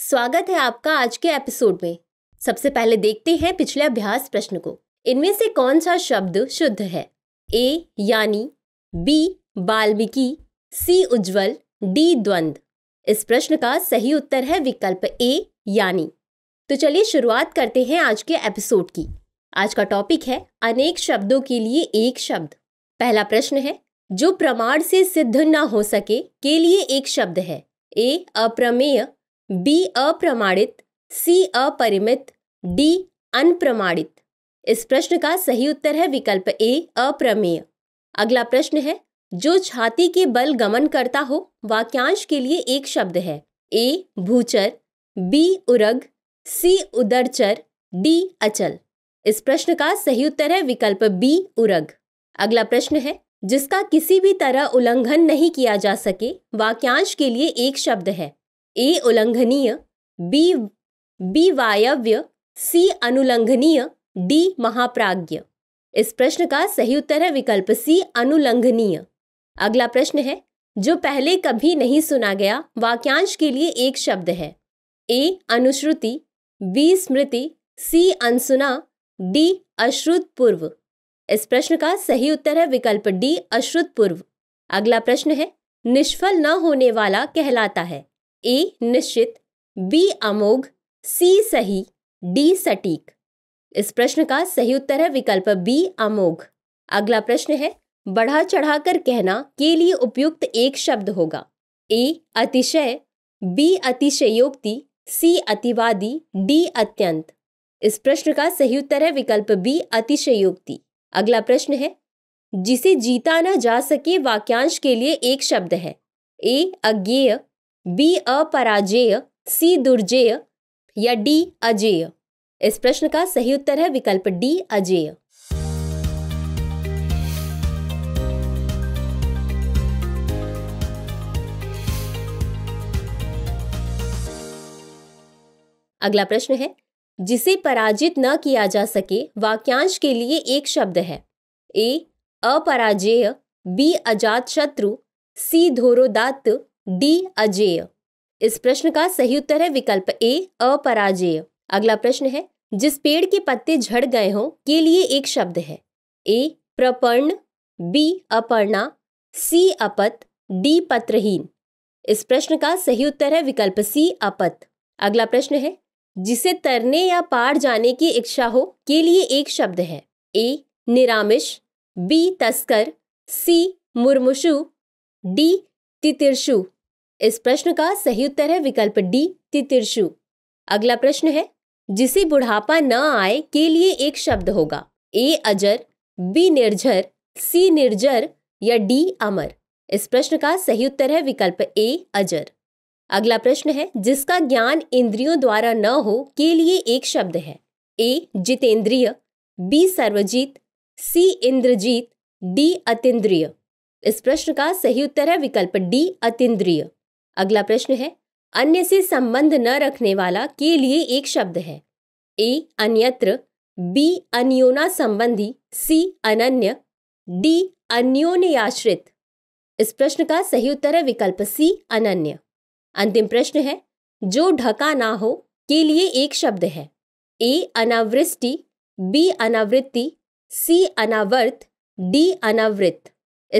स्वागत है आपका आज के एपिसोड में सबसे पहले देखते हैं पिछले अभ्यास प्रश्न को इनमें से कौन सा शब्द शुद्ध है ए यानी बी बाल्मीकि सी उज्जवल डी द्वंद इस प्रश्न का सही उत्तर है विकल्प ए यानी तो चलिए शुरुआत करते हैं आज के एपिसोड की आज का टॉपिक है अनेक शब्दों के लिए एक शब्द पहला प्रश्न है जो प्रमाण से सिद्ध न हो सके के लिए एक शब्द है ए अप्रमेय बी अप्रमाणित सी अपरिमित डी अनप्रमाणित इस प्रश्न का सही उत्तर है विकल्प ए अप्रमेय अगला प्रश्न है जो छाती के बल गमन करता हो वाक्यांश के लिए एक शब्द है ए भूचर बी उरग सी उदरचर डी अचल इस प्रश्न का सही उत्तर है विकल्प बी उरग अगला प्रश्न है जिसका किसी भी तरह उल्लंघन नहीं किया जा सके वाक्यांश के लिए एक शब्द है ए उल्लंघनीय बी बी वायव्य सी अनुलंघनीय डी महाप्राज्ञ इस प्रश्न का सही उत्तर है विकल्प सी अनुलंघनीय अगला प्रश्न है जो पहले कभी नहीं सुना गया वाक्यांश के लिए एक शब्द है ए अनुश्रुति बी स्मृति सी अनसुना डी अश्रुत पूर्व इस प्रश्न का सही उत्तर है विकल्प डी अश्रुत पूर्व अगला प्रश्न है निष्फल न होने वाला कहलाता है ए निश्चित बी अमोघ सी सही डी सटीक इस प्रश्न का सही उत्तर है विकल्प बी अमोघ अगला प्रश्न है बढ़ा चढ़ाकर कहना के लिए उपयुक्त एक शब्द होगा ए अतिशय बी अतिशयोक्ति सी अतिवादी डी अत्यंत इस प्रश्न का सही उत्तर है विकल्प बी अतिशयोक्ति अगला प्रश्न है जिसे जीता ना जा सके वाक्यांश के लिए एक शब्द है ए अज्ञेय बी अपराजेय सी दुर्जेय या डी अजेय इस प्रश्न का सही उत्तर है विकल्प डी अजेय अगला प्रश्न है जिसे पराजित न किया जा सके वाक्यांश के लिए एक शब्द है ए अपराजेय बी अजात शत्रु सी धोरोदात्त डी अजेय इस प्रश्न का सही उत्तर है विकल्प ए अपराजेय अगला प्रश्न है जिस पेड़ के पत्ते झड़ गए हों के लिए एक शब्द है ए प्रपर्ण बी अपर्णा सी अपत डी पत्रहीन इस प्रश्न का सही उत्तर है विकल्प सी अपत अगला प्रश्न है जिसे तरने या पार जाने की इच्छा हो के लिए एक शब्द है ए निरामिश बी तस्कर सी मुर्मुशु डी तितिरशु इस प्रश्न का सही उत्तर है विकल्प डी तितिरशु अगला प्रश्न है जिसे बुढ़ापा न आए के लिए एक शब्द होगा ए अजर बी निर्जर सी निर्जर या डी अमर इस प्रश्न का सही उत्तर है विकल्प ए अजर अगला प्रश्न है जिसका ज्ञान इंद्रियों द्वारा न हो के लिए एक शब्द है ए जितेंद्रिय बी सर्वजीत सी इंद्रजीत डी अतिद्रिय इस प्रश्न का सही उत्तर है विकल्प डी अतिद्रिय अगला प्रश्न है अन्य से संबंध न रखने वाला के लिए एक शब्द है ए अन्यत्र बी अन्योना संबंधी सी अनन्य डी अन्योन्याश्रित इस प्रश्न का सही उत्तर है विकल्प सी अनन्य अंतिम प्रश्न है जो ढका ना हो के लिए एक शब्द है ए अनावृष्टि बी अनावृत्ति सी अनावर्त डी अनावृत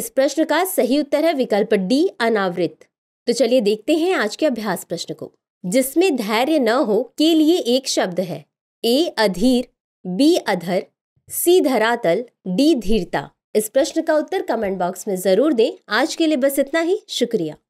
इस प्रश्न का सही उत्तर है विकल्प डी अनावृत तो चलिए देखते हैं आज के अभ्यास प्रश्न को जिसमें धैर्य न हो के लिए एक शब्द है ए अधीर बी अधर सी धरातल डी धीरता इस प्रश्न का उत्तर कमेंट बॉक्स में जरूर दें आज के लिए बस इतना ही शुक्रिया